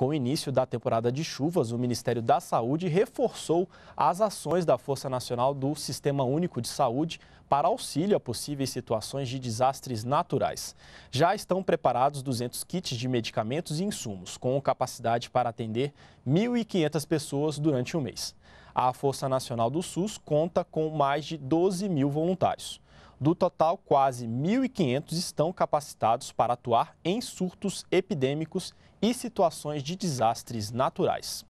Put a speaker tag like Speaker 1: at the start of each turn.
Speaker 1: Com o início da temporada de chuvas, o Ministério da Saúde reforçou as ações da Força Nacional do Sistema Único de Saúde para auxílio a possíveis situações de desastres naturais. Já estão preparados 200 kits de medicamentos e insumos, com capacidade para atender 1.500 pessoas durante o mês. A Força Nacional do SUS conta com mais de 12 mil voluntários. Do total, quase 1.500 estão capacitados para atuar em surtos epidêmicos e situações de desastres naturais.